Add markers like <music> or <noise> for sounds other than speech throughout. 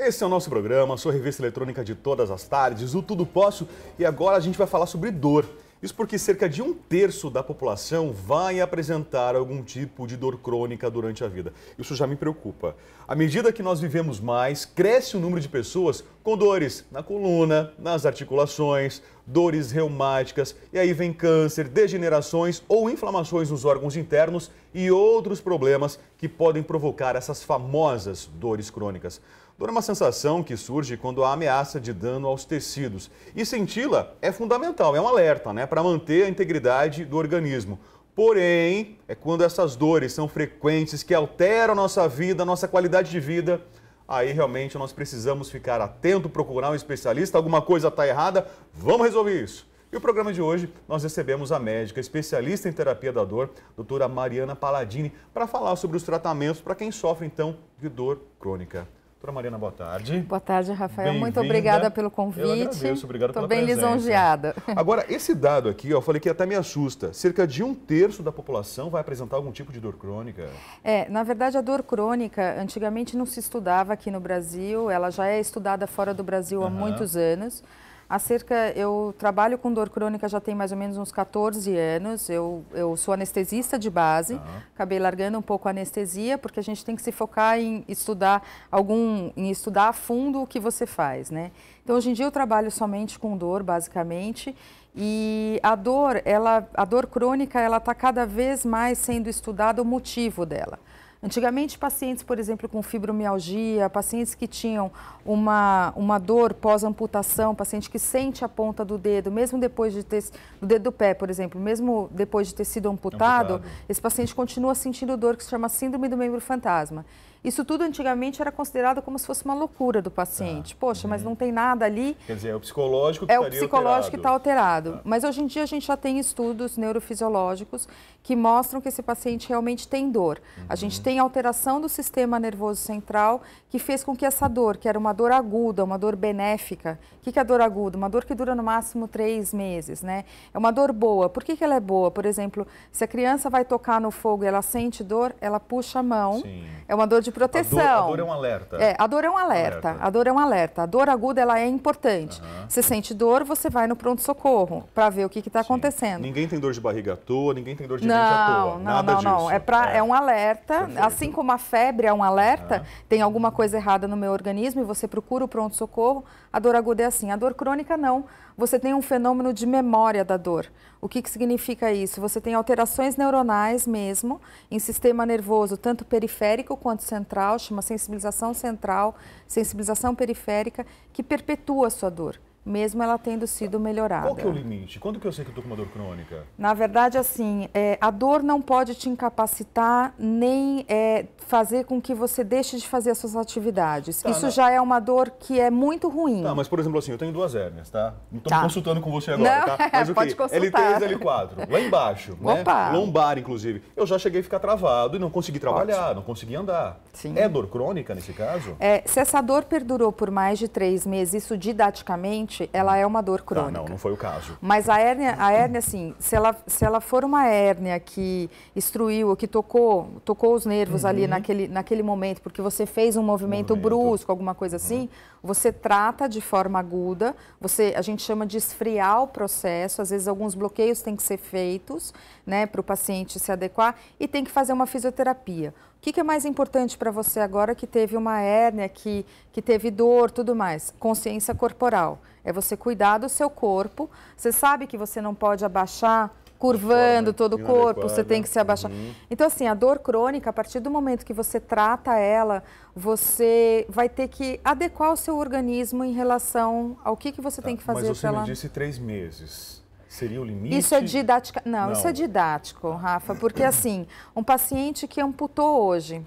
Esse é o nosso programa, sua revista eletrônica de todas as tardes, o Tudo Posso, e agora a gente vai falar sobre dor. Isso porque cerca de um terço da população vai apresentar algum tipo de dor crônica durante a vida. Isso já me preocupa. À medida que nós vivemos mais, cresce o número de pessoas com dores na coluna, nas articulações, dores reumáticas, e aí vem câncer, degenerações ou inflamações nos órgãos internos e outros problemas que podem provocar essas famosas dores crônicas. Dor é uma sensação que surge quando há ameaça de dano aos tecidos. E senti-la é fundamental, é um alerta, né, para manter a integridade do organismo. Porém, é quando essas dores são frequentes, que alteram nossa vida, nossa qualidade de vida, aí realmente nós precisamos ficar atento, procurar um especialista, alguma coisa está errada, vamos resolver isso. E o programa de hoje nós recebemos a médica especialista em terapia da dor, doutora Mariana Paladini, para falar sobre os tratamentos para quem sofre então de dor crônica. Doutora Mariana, boa tarde. Boa tarde, Rafael. Muito obrigada pelo convite. Eu agradeço, obrigado Estou bem lisonjeada. <laughs> Agora, esse dado aqui, ó, eu falei que até me assusta. Cerca de um terço da população vai apresentar algum tipo de dor crônica. É, na verdade, a dor crônica antigamente não se estudava aqui no Brasil. Ela já é estudada fora do Brasil uhum. há muitos anos. Acerca, eu trabalho com dor crônica já tem mais ou menos uns 14 anos. Eu, eu sou anestesista de base, uhum. acabei largando um pouco a anestesia, porque a gente tem que se focar em estudar algum, em estudar a fundo o que você faz, né? Então, hoje em dia eu trabalho somente com dor, basicamente, e a dor, ela, a dor crônica, ela está cada vez mais sendo estudada o motivo dela. Antigamente, pacientes, por exemplo, com fibromialgia, pacientes que tinham uma, uma dor pós-amputação, paciente que sente a ponta do dedo, mesmo depois de ter, do dedo do pé, por exemplo, mesmo depois de ter sido amputado, amputado. esse paciente continua sentindo dor que se chama síndrome do membro fantasma. Isso tudo antigamente era considerado como se fosse uma loucura do paciente. Tá. Poxa, uhum. mas não tem nada ali. Quer dizer, é o psicológico que É o psicológico que está alterado. Mas hoje em dia a gente já tem estudos neurofisiológicos que mostram que esse paciente realmente tem dor. Uhum. A gente uhum. tem alteração do sistema nervoso central que fez com que essa dor, que era uma dor aguda, uma dor benéfica. O que, que é a dor aguda? Uma dor que dura no máximo três meses, né? É uma dor boa. Por que, que ela é boa? Por exemplo, se a criança vai tocar no fogo e ela sente dor, ela puxa a mão. Sim. É uma dor de de proteção. A dor, a dor é um alerta. É, a dor é um alerta. alerta. A dor é um alerta. A dor aguda ela é importante. Uhum. Você sente dor, você vai no pronto-socorro para ver o que está acontecendo. Ninguém tem dor de barriga à toa, ninguém tem dor de não, dente à toa. Não, nada não, disso. não. É, pra, é. é um alerta. Perfeito. Assim como a febre é um alerta, uhum. tem alguma coisa errada no meu organismo e você procura o pronto-socorro, a dor aguda é assim. A dor crônica, não. Você tem um fenômeno de memória da dor. O que, que significa isso? Você tem alterações neuronais mesmo, em sistema nervoso, tanto periférico quanto central central, chama sensibilização central, sensibilização periférica, que perpetua a sua dor mesmo ela tendo sido melhorada. Qual que é o limite? Quando que eu sei que eu estou com uma dor crônica? Na verdade, assim, é, a dor não pode te incapacitar nem é, fazer com que você deixe de fazer as suas atividades. Tá, Isso não. já é uma dor que é muito ruim. Tá, mas por exemplo assim, eu tenho duas hérnias, tá? Não estou tá. consultando com você agora, não, tá? <laughs> Mas o pode consultar. L3 L4, lá <laughs> embaixo, né? Opa. Lombar, inclusive. Eu já cheguei a ficar travado e não consegui trabalhar, Ótimo. não consegui andar. Sim. É dor crônica nesse caso? É, se essa dor perdurou por mais de três meses, isso didaticamente, ela é uma dor crônica. Ah, não, não foi o caso. Mas a hérnia, a hérnia assim, se ela, se ela for uma hérnia que estruiu, ou que tocou, tocou os nervos uhum. ali naquele, naquele momento, porque você fez um movimento, movimento. brusco, alguma coisa uhum. assim, uhum. você trata de forma aguda, você, a gente chama de esfriar o processo, às vezes alguns bloqueios têm que ser feitos, né, para o paciente se adequar, e tem que fazer uma fisioterapia. O que, que, é mais importante para você agora que teve uma hérnia, que, que teve dor, tudo mais? Consciência corporal. É você cuidar do seu corpo. Você sabe que você não pode abaixar curvando forma, todo o corpo, você tem que se abaixar. Uhum. Então, assim, a dor crônica, a partir do momento que você trata ela, você vai ter que adequar o seu organismo em relação ao que, que você tá, tem que fazer. Mas você ela... me disse três meses seria o limite? Isso é didática. Não, Não. isso é didático, tá. Rafa, porque assim, um paciente que amputou hoje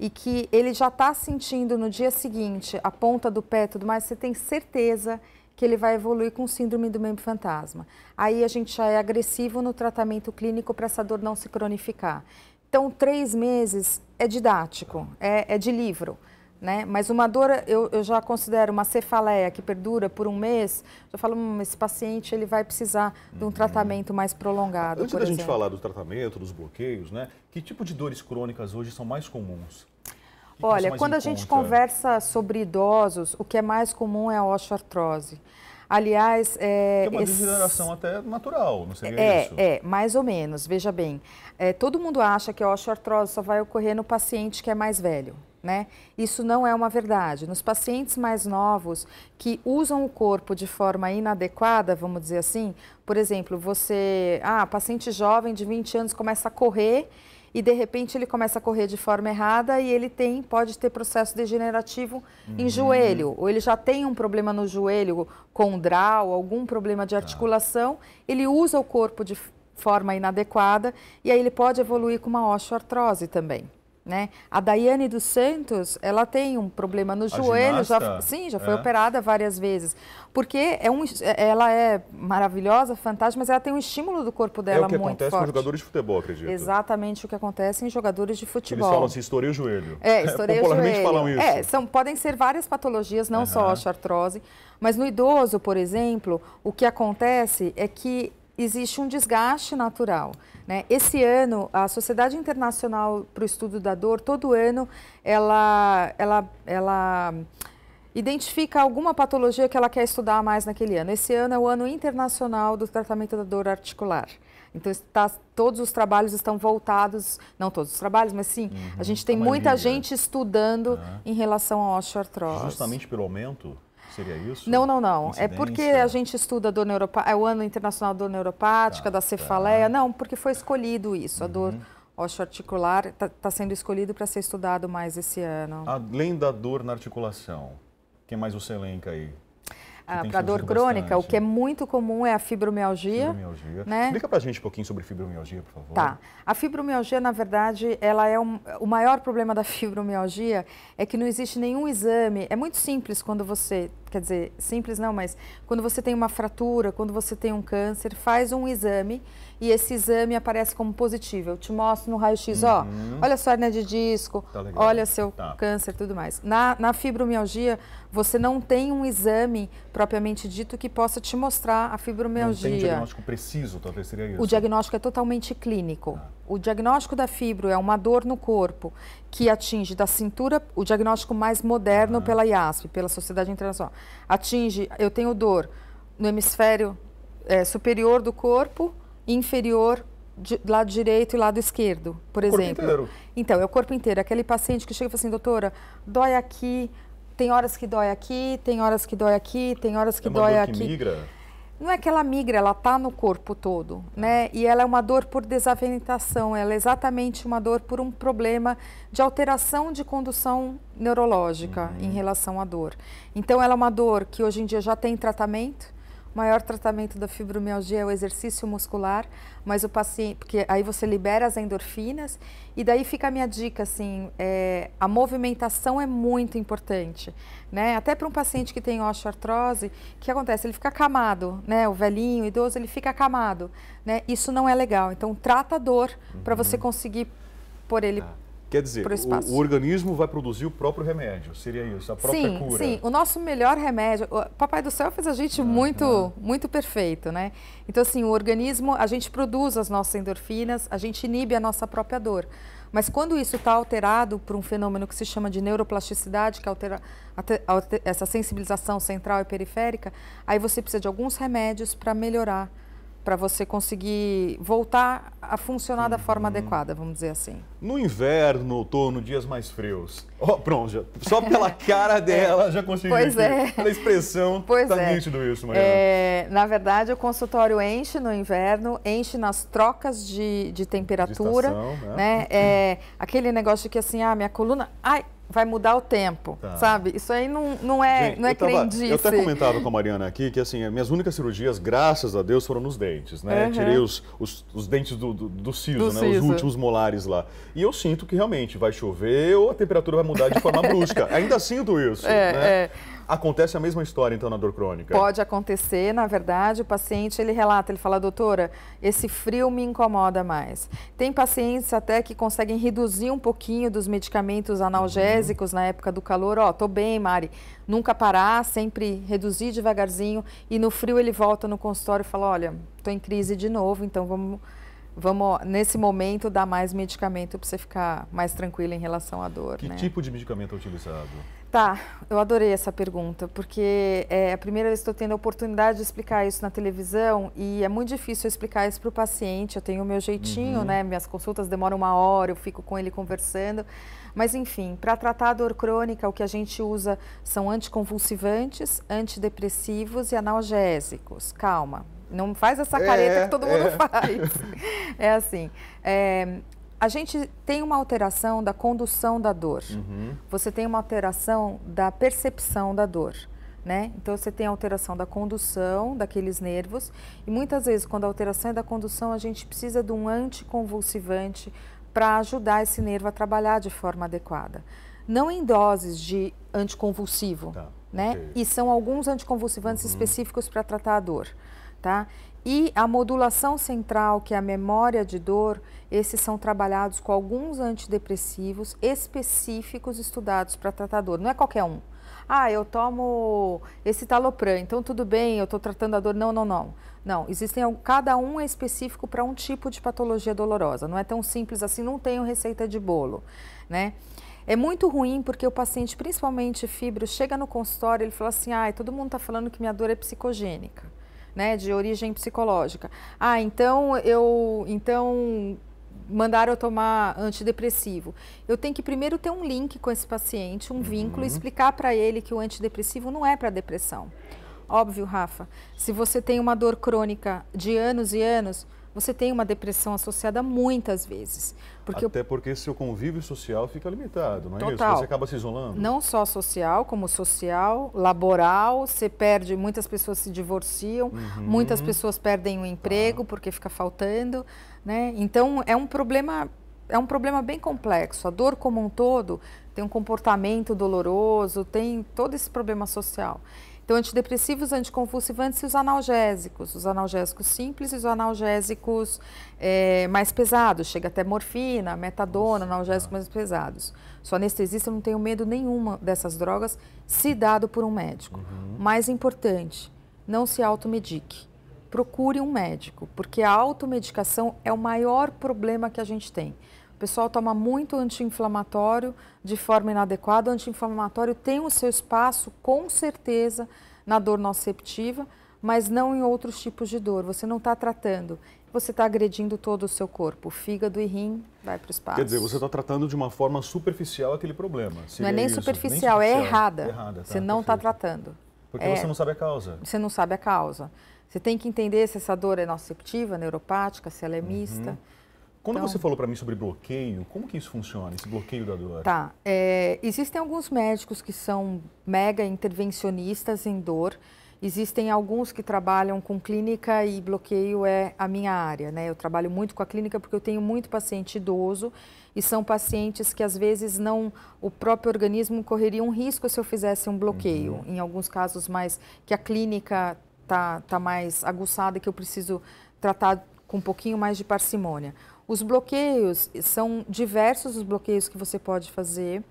e que ele já está sentindo no dia seguinte a ponta do pé e tudo mais, você tem certeza que ele vai evoluir com síndrome do membro fantasma. Aí a gente já é agressivo no tratamento clínico para essa dor não se cronificar. Então, três meses é didático, é, é de livro. Né? Mas uma dor, eu, eu, já considero uma cefaleia que perdura por um mês, eu falo, hum, esse paciente ele vai precisar de um uhum. tratamento mais prolongado. Antes da exemplo. gente falar do tratamento, dos bloqueios, né? Que tipo de dores crônicas hoje são mais comuns? Olha, quando a gente conversa sobre idosos, o que é mais comum é a osteoartrose. Aliás, é. é uma esse... degeneração até natural, não seria é, isso? É, mais ou menos. Veja bem, é, todo mundo acha que a osteoartrose só vai ocorrer no paciente que é mais velho. Né? Isso não é uma verdade. Nos pacientes mais novos que usam o corpo de forma inadequada, vamos dizer assim, por exemplo, você, ah, paciente jovem de 20 anos começa a correr e de repente ele começa a correr de forma errada e ele tem, pode ter processo degenerativo uhum. em joelho, ou ele já tem um problema no joelho condral, algum problema de tá. articulação, ele usa o corpo de forma inadequada e aí ele pode evoluir com uma osteoartrose também. Né? A Daiane dos Santos, ela tem um problema no a joelho, já, sim, já foi é. operada várias vezes. Porque é um, é, ela é maravilhosa, fantástica, mas ela tem um estímulo do corpo dela muito forte. É o que acontece forte. com jogadores de futebol, acredito. Exatamente o que acontece em jogadores de futebol. Eles falam assim, estourei o joelho. É, <laughs> estourei o joelho. falam isso. É, são, podem ser várias patologias, não uhum. só a osteoartrose. Mas no idoso, por exemplo, o que acontece é que existe um desgaste natural. Né? Esse ano, a Sociedade Internacional para o Estudo da Dor, todo ano, ela, ela, ela identifica alguma patologia que ela quer estudar mais naquele ano. Esse ano é o ano internacional do tratamento da dor articular. Então, está, todos os trabalhos estão voltados, não todos os trabalhos, mas sim, uhum, a gente tem muita maioria. gente estudando uhum. em relação à osteoartrose. Justamente pelo aumento Seria isso? Não, não, não. É porque a gente estuda a dor neuropática, é o ano internacional da dor neuropática, tá, da tá. cefaleia. Tá. Não, porque foi escolhido isso. A dor osteoarticular uhum. está tá sendo escolhido para ser estudado mais esse ano. Além da dor na articulação, quem mais você elenca aí? Ah, para dor crônica, bastante. o que é muito comum é a fibromialgia. fibromialgia. Né? Explica para a gente um pouquinho sobre fibromialgia, por favor. Tá. A fibromialgia, na verdade, ela é um, o maior problema da fibromialgia é que não existe nenhum exame. É muito simples quando você quer dizer, simples não, mas quando você tem uma fratura, quando você tem um câncer, faz um exame e esse exame aparece como positivo. Eu te mostro no raio-x, uhum. ó, olha sua hernia de disco, tá olha seu tá. câncer tudo mais. Na, na fibromialgia, você não tem um exame propriamente dito que possa te mostrar a fibromialgia. Não tem um diagnóstico preciso, talvez seria isso. O diagnóstico é totalmente clínico. Tá o diagnóstico da fibro é uma dor no corpo que atinge da cintura, o diagnóstico mais moderno uhum. pela IASP, pela Sociedade Internacional, atinge, eu tenho dor no hemisfério é, superior do corpo, inferior, de, lado direito e lado esquerdo, por o exemplo. Corpo inteiro. Então, é o corpo inteiro. Aquele paciente que chega e fala assim, doutora, dói aqui, tem horas que dói aqui, tem horas que dói aqui, tem horas que é dói aqui. Que migra? não é que ela migra, ela está no corpo todo, né? E ela é uma dor por desaventação, ela é exatamente uma dor por um problema de alteração de condução neurológica uhum. em relação à dor. Então ela é uma dor que hoje em dia já tem tratamento, o maior tratamento da fibromialgia é o exercício muscular, mas o paciente, porque aí você libera as endorfinas e daí fica a minha dica assim, é, a movimentação é muito importante, né? Até para um paciente que tem osteoartrose, o que acontece? Ele fica acamado, né? O velhinho, o idoso, ele fica acamado, né? Isso não é legal. Então trata a dor uhum. para você conseguir por ele ah Quer dizer, o, o, organismo vai produzir o próprio remédio, seria isso, a própria sim, cura. Sim, o nosso melhor remédio. O Papai do Céu fez a gente uhum. muito, muito perfeito, né? Então, assim, o organismo, a gente produz as nossas endorfinas, a gente inibe a nossa própria dor. Mas quando isso está alterado por um fenômeno que se chama de neuroplasticidade, que altera essa sensibilização central e periférica, aí você precisa de alguns remédios para melhorar para você conseguir voltar a funcionar da forma uhum. adequada, vamos dizer assim. No inverno, outono, dias mais frios. Oh, pronto, já, só pela <laughs> cara dela é. já consegui. Pois é. Pela expressão, pois tá é. nítido isso, Mariana. É, na verdade, o consultório enche no inverno, enche nas trocas de, de temperatura. De estação, né? né? <clears throat> É, aquele negócio que assim, ah, minha coluna... Ai, vai mudar o tempo, tá. sabe? Isso aí não, não é, Gente, não é eu tava, crendice. Eu até comentava com a Mariana aqui que, assim, minhas únicas cirurgias, graças a Deus, foram nos dentes, né? Uhum. Tirei os, os, os, dentes do, do, do siso, do né? Siso. Os últimos molares lá. E eu sinto que realmente vai chover ou a temperatura vai mudar de forma <laughs> brusca. Ainda sinto isso, é, né? É. Acontece a mesma história, então, na dor crônica? Pode acontecer, na verdade, o paciente, ele relata, ele fala, doutora, esse frio me incomoda mais. Tem pacientes até que conseguem reduzir um pouquinho dos medicamentos analgésicos, uhum analgésicos na época do calor. Ó, tô bem, Mari. Nunca parar, sempre reduzir devagarzinho. E no frio ele volta no consultório e fala: olha, tô em crise de novo, então vamos vamos nesse momento dar mais medicamento para você ficar mais tranquila em relação à dor. Que né? tipo de medicamento é utilizado? Tá, eu adorei essa pergunta, porque é a primeira vez que estou tendo a oportunidade de explicar isso na televisão e é muito difícil explicar isso para o paciente. Eu tenho o meu jeitinho, uhum. né? Minhas consultas demoram uma hora, eu fico com ele conversando. Mas, enfim, para tratar a dor crônica, o que a gente usa são anticonvulsivantes, antidepressivos e analgésicos. Calma, não faz essa é, careta é, que todo mundo é. faz. <laughs> É assim. É, a gente tem uma alteração da condução da dor, uhum. você tem uma alteração da percepção da dor. Né? Então você tem alteração da condução daqueles nervos e muitas vezes quando a alteração é da condução a gente precisa de um anticonvulsivante para ajudar esse nervo a trabalhar de forma adequada. Não em doses de anticonvulsivo, tá, né? Okay. E são alguns anticonvulsivantes uhum. específicos para tratar a dor, tá? E a modulação central, que é a memória de dor, esses são trabalhados com alguns antidepressivos específicos estudados para tratar dor. não é qualquer um. Ah, eu tomo esse talopram, então tudo bem, eu estou tratando a dor. Não, não, não. Não, existem, cada um é específico para um tipo de patologia dolorosa, não é tão simples assim, não tenho receita de bolo, né? É muito ruim porque o paciente, principalmente fibro, chega no consultório e ele fala assim, ah, todo mundo está falando que minha dor é psicogênica né, de origem psicológica. Ah, então eu, então mandaram eu tomar antidepressivo. Eu tenho que primeiro ter um link com esse paciente, um uhum. vínculo, explicar para ele que o antidepressivo não é para depressão. Óbvio, Rafa, se você tem uma dor crônica de anos e anos, você tem uma depressão associada muitas vezes. Porque Até eu... porque seu convívio social fica limitado, não é Total. isso? Você acaba se isolando. Não só social, como social, laboral, você perde, muitas pessoas se divorciam, uhum. muitas pessoas perdem o emprego tá. porque fica faltando, né? Então é um problema é um problema bem complexo. A dor como um todo tem um comportamento doloroso, tem todo esse problema social. Então, antidepressivos, anticonvulsivantes e os analgésicos. Os analgésicos simples e os analgésicos é, mais pesados. Chega até morfina, metadona, analgésicos tá. mais pesados. Sou anestesista não tenho medo nenhuma dessas drogas, se dado por um médico. Uhum. Mais importante, não se automedique. Procure um médico, porque a automedicação é o maior problema que a gente tem. O pessoal toma muito anti-inflamatório de forma inadequada. O anti-inflamatório tem o seu espaço, com certeza, na dor noceptiva, mas não em outros tipos de dor. Você não está tratando você está agredindo todo o seu corpo. O fígado e rim vai para o espaço. Quer dizer, você está tratando de uma forma superficial aquele problema. não é nem, superficial, nem superficial, é errada. É errada tá, você não está tratando. Porque é, você não sabe a causa. Você não sabe a causa. Você tem que entender se essa dor é noceptiva, neuropática, se ela é uhum. mista. Quando então, você falou para mim sobre bloqueio, como que isso funciona, esse bloqueio da dor? Tá. É, existem alguns médicos que são mega intervencionistas em dor. Existem alguns que trabalham com clínica e bloqueio é a minha área, né? Eu trabalho muito com a clínica porque eu tenho muito paciente idoso e são pacientes que às vezes não o próprio organismo correria um risco se eu fizesse um bloqueio. Uhum. Em alguns casos mais que a clínica tá tá mais aguçada que eu preciso tratar com um pouquinho mais de parcimônia. Os bloqueios são diversos os bloqueios que você pode fazer.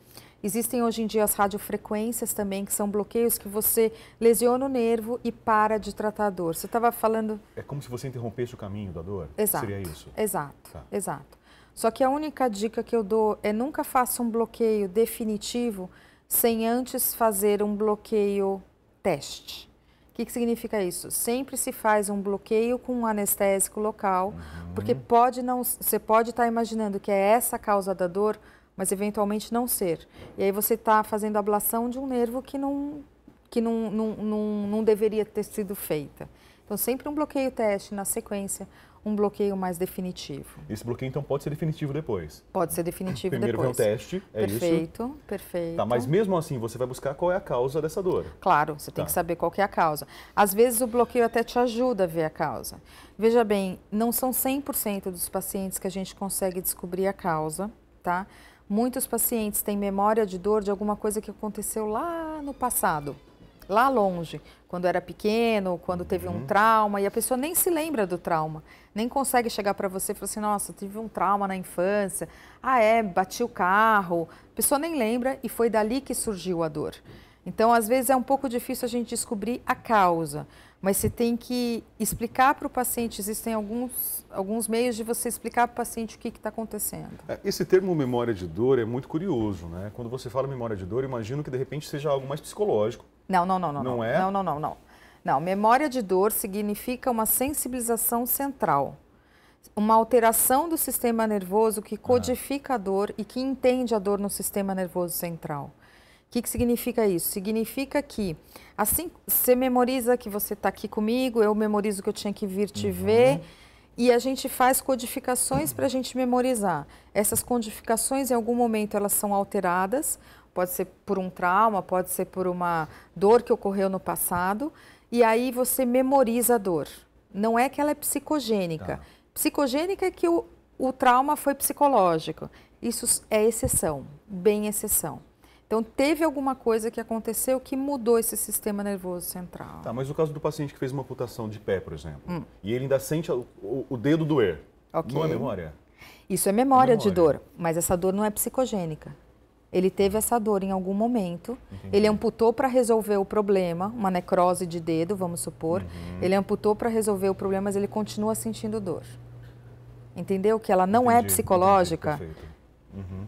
Existem hoje em dia as radiofrequências também, que são bloqueios que você lesiona o nervo e para de tratar a dor. Você estava falando. É como se você interrompesse o caminho da dor? Exato. Seria isso? Exato. Tá. Exato. Só que a única dica que eu dou é nunca faça um bloqueio definitivo sem antes fazer um bloqueio teste que, que significa isso? Sempre se faz um bloqueio com um anestésico local, uhum. porque pode não, você pode estar tá imaginando que é essa a causa da dor, mas eventualmente não ser. E aí você está fazendo ablação de um nervo que não que não, não, não, não deveria ter sido feita. Então sempre um bloqueio teste na sequência, um bloqueio mais definitivo. Esse bloqueio, então, pode ser definitivo depois? Pode ser definitivo Primeiro depois. Primeiro vem o teste, é perfeito, isso? Perfeito, perfeito. Tá, mas mesmo assim, você vai buscar qual é a causa dessa dor? Claro, você tem tá. que saber qual é a causa. Às vezes, o bloqueio até te ajuda a ver a causa. Veja bem, não são 100% dos pacientes que a gente consegue descobrir a causa, tá? Muitos pacientes têm memória de dor de alguma coisa que aconteceu lá no passado lá longe, quando era pequeno, quando teve um uhum. trauma, e a pessoa nem se lembra do trauma, nem consegue chegar para você e falar assim: nossa, tive um trauma na infância, ah, é, bati o carro. A pessoa nem lembra e foi dali que surgiu a dor. Então, às vezes, é um pouco difícil a gente descobrir a causa, mas você tem que explicar para o paciente: existem alguns alguns meios de você explicar para o paciente o que está acontecendo. É, esse termo memória de dor é muito curioso, né? Quando você fala memória de dor, imagino que de repente seja algo mais psicológico. Não, não, não, não. Não é? Não, não, não, não. Não, memória de dor significa uma sensibilização central, uma alteração do sistema nervoso que codifica ah. a dor e que entende a dor no sistema nervoso central. O que, que significa isso? Significa que, assim, você memoriza que você está aqui comigo, eu memorizo que eu tinha que vir te uhum. ver e a gente faz codificações para a gente memorizar. Essas codificações, em algum momento, elas são alteradas, pode ser por um trauma, pode ser por uma dor que ocorreu no passado, e aí você memoriza a dor. Não é que ela é psicogênica. Tá. Psicogênica é que o, o trauma foi psicológico. Isso é exceção, bem exceção. Então, teve alguma coisa que aconteceu que mudou esse sistema nervoso central. Tá, mas o caso do paciente que fez uma amputação de pé, por exemplo, hum. e ele ainda sente o, o dedo doer, okay. não é memória? Isso é memória, é memória, de dor, mas essa dor não é psicogênica. Ele teve essa dor em algum momento, Entendi. ele amputou para resolver o problema, uma necrose de dedo, vamos supor. Uhum. Ele amputou para resolver o problema, mas ele continua sentindo dor. Entendeu? Que ela não é Entendi. é psicológica. Entendi. Perfeito. Uhum.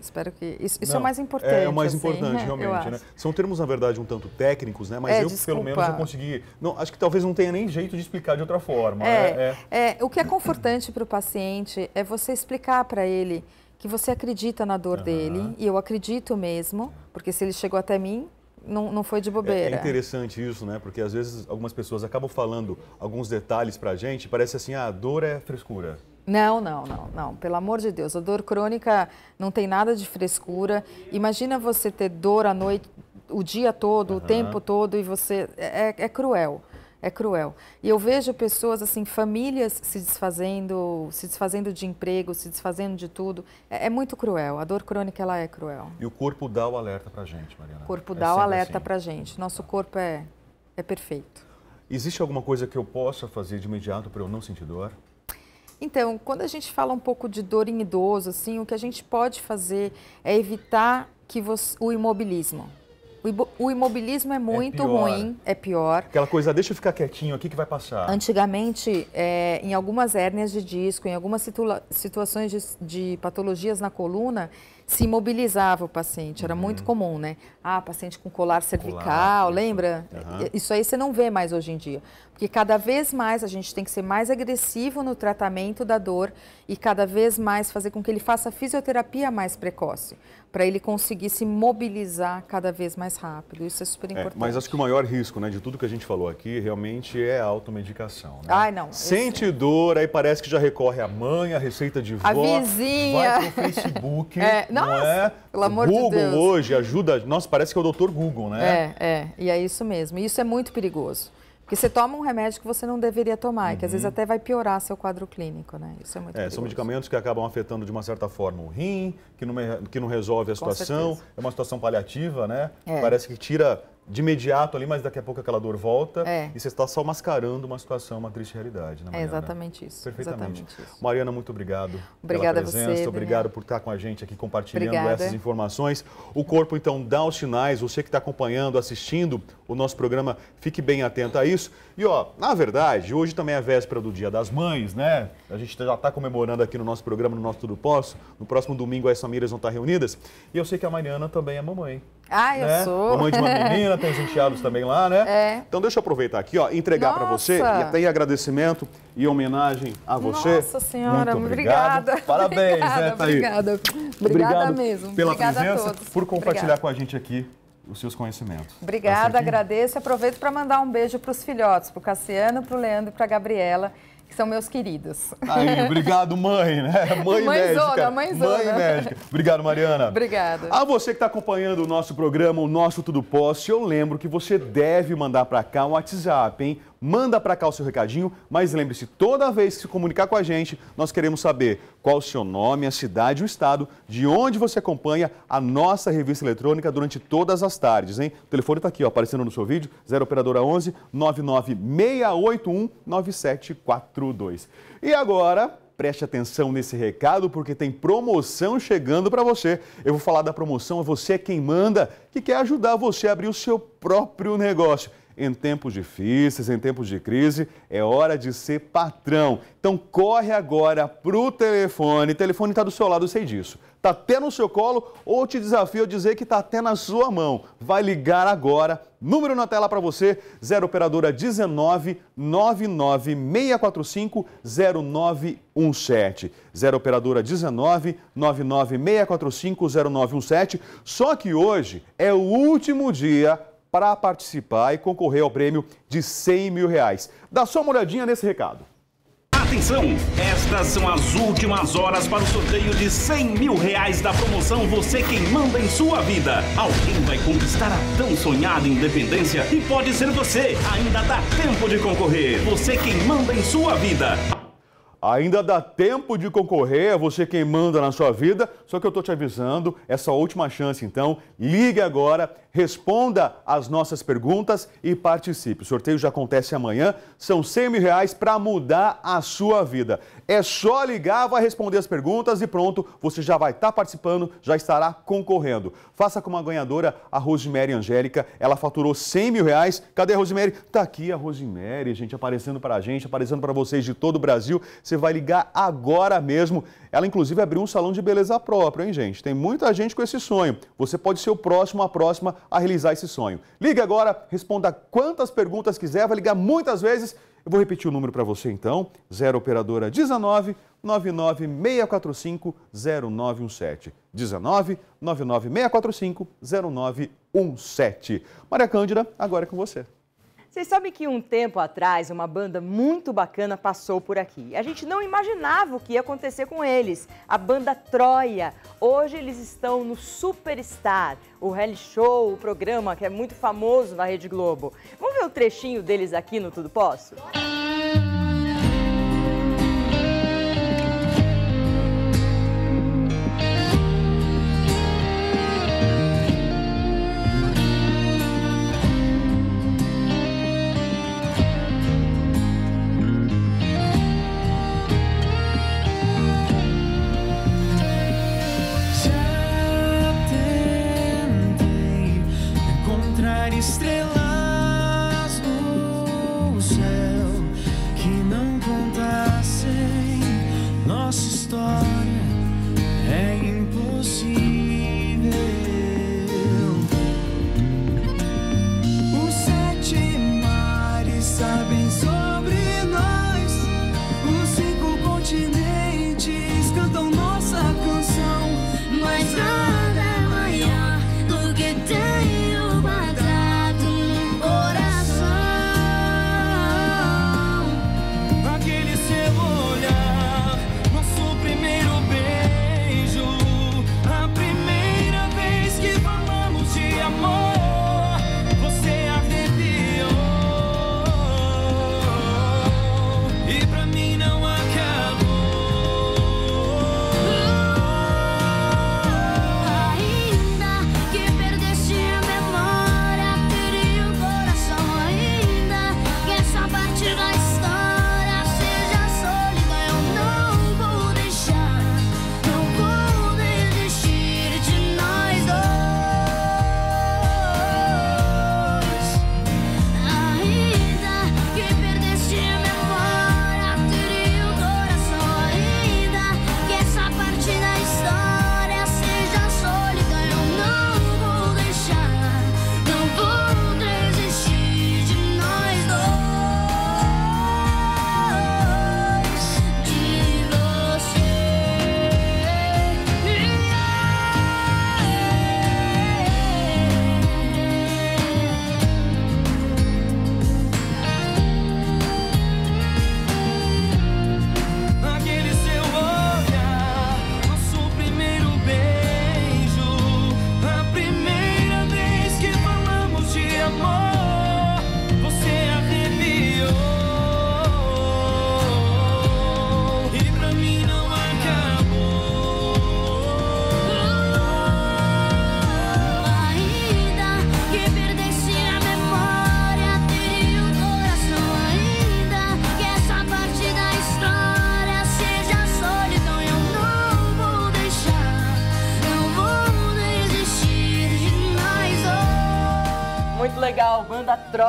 Espero que. Isso, isso é não, é o mais importante. É, é o mais assim, importante, né? realmente. Né? São termos, na verdade, um tanto técnicos, né? Mas é, eu, desculpa. pelo menos, eu consegui. Não, acho que talvez não tenha nem jeito de explicar de outra forma. É, né? é, é. o que é confortante para o paciente é você explicar para ele que você acredita na dor uhum. dele, e eu acredito mesmo, porque se ele chegou até mim, não, não foi de bobeira. É, é, interessante isso, né? Porque às vezes algumas pessoas acabam falando alguns detalhes pra gente, parece assim, ah, a dor é frescura. Não, não, não, não. Pelo amor de Deus, a dor crônica não tem nada de frescura. Imagina você ter dor à noite, o dia todo, uhum. o tempo todo e você é, é, é cruel. É cruel. E eu vejo pessoas, assim, famílias se desfazendo, se desfazendo de emprego, se desfazendo de tudo. É, é muito cruel. A dor crônica, ela é cruel. E o corpo dá o alerta pra gente, Mariana. O corpo é dá o alerta assim. pra gente. Nosso corpo é, é perfeito. Existe alguma coisa que eu possa fazer de imediato para eu não sentir dor? Então, quando a gente fala um pouco de dor em idoso, assim, o que a gente pode fazer é evitar que você, o imobilismo. O imobilismo é muito é ruim, é pior. Aquela coisa, deixa eu ficar quietinho aqui que vai passar. Antigamente, é, em algumas hérnias de disco, em algumas situa situações de, de patologias na coluna, se imobilizava o paciente, era uhum. muito comum, né? Ah, paciente com colar cervical, colar. lembra? Uhum. Isso aí você não vê mais hoje em dia. Porque cada vez mais a gente tem que ser mais agressivo no tratamento da dor e cada vez mais fazer com que ele faça fisioterapia mais precoce, para ele conseguir se mobilizar cada vez mais rápido. Isso é super importante. É, mas acho que o maior risco, né, de tudo que a gente falou aqui, realmente é a automedicação, né? Ai, não. Sente dor, aí parece que já recorre à mãe, à receita de vó, a vizinha. vai pro Facebook. <laughs> É, nossa, é? pelo amor Google de Deus. Google hoje ajuda. Nossa, parece que é o doutor Google, né? É, é. E é isso mesmo. E isso é muito perigoso. Porque você toma um remédio que você não deveria tomar, uhum. que às vezes uhum. até vai piorar seu quadro clínico, né? Isso é muito é, perigoso. São medicamentos que acabam afetando de uma certa forma o rim, que não, que não resolve a situação. É uma situação paliativa, né? É. Parece que tira de imediato ali, mas daqui a pouco aquela dor volta é. e você está só mascarando uma situação, uma triste realidade, né, É exatamente isso. Perfeitamente. Exatamente isso. Mariana, muito obrigado Obrigada pela presença, você, obrigado por estar com a gente aqui compartilhando Obrigada. essas informações. O corpo então dá os sinais, você que está acompanhando, assistindo o nosso programa, fique bem atento a isso. E ó, na verdade, hoje também é véspera do Dia das Mães, né? A gente já está comemorando aqui no nosso programa, no nosso Tudo Posso. No próximo domingo as famílias vão estar reunidas. E eu sei que a Mariana também é mamãe. Ah, eu né? sou. Mamãe de uma <laughs> menina, tem os enteados também lá, né? É. Então deixa eu aproveitar aqui, ó, entregar para você e até em agradecimento e homenagem a você. Nossa Senhora, Muito obrigado. obrigada. Parabéns, né, obrigada, né, Thaís? Obrigada. Obrigada obrigado mesmo. Pela obrigada presença, por compartilhar obrigada. com a gente aqui os seus conhecimentos. Tá obrigada, agradeço. Aproveito para mandar um beijo para os filhotes, para o Cassiano, para o Leandro e para a Gabriela que são meus queridos. Aí, obrigado, mãe, né? Mãe mãezona, médica. Mãezona. Mãe médica. Obrigado, Mariana. Obrigada. A você que está acompanhando o nosso programa, o nosso Tudo Posse, eu lembro que você deve mandar para cá um WhatsApp, hein? manda para cá o seu recadinho, mas lembre-se, toda vez que se comunicar com a gente, nós queremos saber qual o seu nome, a cidade, o estado, de onde você acompanha a nossa revista eletrônica durante todas as tardes, hein? O telefone está aqui, ó, aparecendo no seu vídeo, 0 operadora 11 99681 9742. E agora, Preste atenção nesse recado porque tem promoção chegando para você. Eu vou falar da promoção, é você é quem manda, que quer ajudar você a abrir o seu próprio negócio. Em tempos difíceis, em tempos de crise, é hora de ser patrão. Então corre agora pro telefone. O telefone está do seu lado, eu sei disso. Tá até no seu colo ou te desafio a dizer que tá até na sua mão. Vai ligar agora. Número na tela para você: 0 operadora 19 99645 0917. 0 operadora 19 99645 0917. Só que hoje é o último dia para participar e concorrer ao prêmio de 100 mil reais. Dá só uma olhadinha nesse recado. Atenção! Estas são as últimas horas para o sorteio de 100 mil reais da promoção Você Quem Manda em Sua Vida. Alguém vai conquistar a tão sonhada independência e pode ser você. Ainda dá tempo de concorrer. Você Quem Manda em Sua Vida. Ainda dá tempo de concorrer, é você quem manda na sua vida, só que eu estou te avisando, essa é última chance, então, ligue agora, responda as nossas perguntas e participe. O sorteio já acontece amanhã, são 100 mil reais para mudar a sua vida. É só ligar, vai responder as perguntas e pronto, você já vai estar tá participando, já estará concorrendo. Faça como a ganhadora, a Rosemary Angélica. Ela faturou 100 mil reais. Cadê a Rosemary? Tá aqui a Rosemary, gente, aparecendo para a gente, aparecendo para vocês de todo o Brasil. Você vai ligar agora mesmo. Ela, inclusive, abriu um salão de beleza próprio, hein, gente? Tem muita gente com esse sonho. Você pode ser o próximo, a próxima a realizar esse sonho. Liga agora, responda quantas perguntas quiser, vai ligar muitas vezes eu vou repetir o número para você então, 0 operadora 19 99645 0917. 19 99645 0917. Maria Cândida, agora é com você. Vocês sabem que um tempo atrás uma banda muito bacana passou por aqui. A gente não imaginava o que ia acontecer com eles. A banda Troia. Hoje eles estão no Superstar, o reality show, o programa que é muito famoso na Rede Globo. Vamos ver o trechinho deles aqui no Tudo Posso?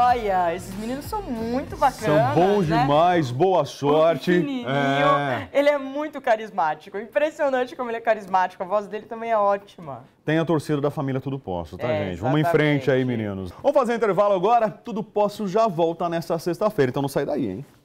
Olha, esses meninos são muito bacanas. São bons né? demais, boa sorte. É. Ele é muito carismático. Impressionante como ele é carismático. A voz dele também é ótima. Tem a torcida da família Tudo Posso, tá, é, gente? Exatamente. Vamos em frente aí, meninos. Vamos fazer intervalo agora? Tudo Posso já volta nesta sexta-feira, então não sai daí, hein?